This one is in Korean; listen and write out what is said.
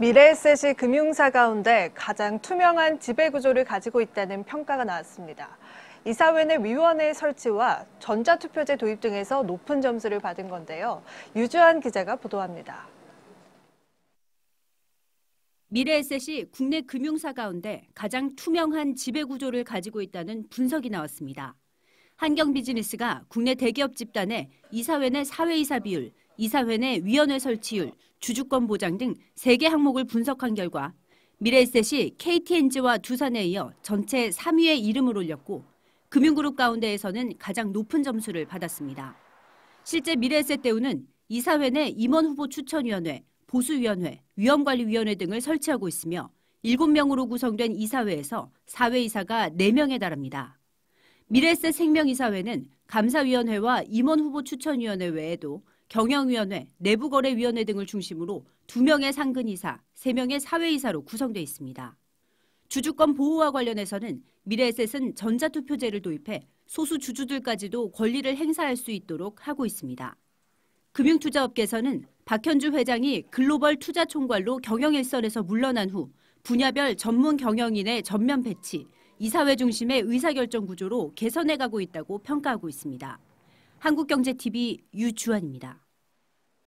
미래에셋이 금융사 가운데 가장 투명한 지배구조를 가지고 있다는 평가가 나왔습니다. 이사회 내 위원회 설치와 전자투표제 도입 등에서 높은 점수를 받은 건데요. 유주한 기자가 보도합니다. 미래에셋이 국내 금융사 가운데 가장 투명한 지배구조를 가지고 있다는 분석이 나왔습니다. 한경비즈니스가 국내 대기업 집단의 이사회 내 사회이사 비율 이사회 내 위원회 설치율, 주주권 보장 등 3개 항목을 분석한 결과 미래에셋이 KTNG와 두산에 이어 전체 3위의 이름을 올렸고 금융그룹 가운데에서는 가장 높은 점수를 받았습니다. 실제 미래에셋 대우는 이사회 내 임원 후보 추천위원회, 보수위원회, 위험관리위원회 등을 설치하고 있으며 7명으로 구성된 이사회에서 사회 이사가 4명에 달합니다. 미래에셋 생명이사회는 감사위원회와 임원 후보 추천위원회 외에도 경영위원회, 내부거래위원회 등을 중심으로 2명의 상근이사, 3명의 사회이사로 구성되어 있습니다. 주주권 보호와 관련해서는 미래에셋은 전자투표제를 도입해 소수 주주들까지도 권리를 행사할 수 있도록 하고 있습니다. 금융투자업계에서는 박현주 회장이 글로벌 투자총괄로 경영 일선에서 물러난 후 분야별 전문 경영인의 전면 배치, 이사회 중심의 의사결정 구조로 개선해가고 있다고 평가하고 있습니다. 한국경제TV 유주환입니다.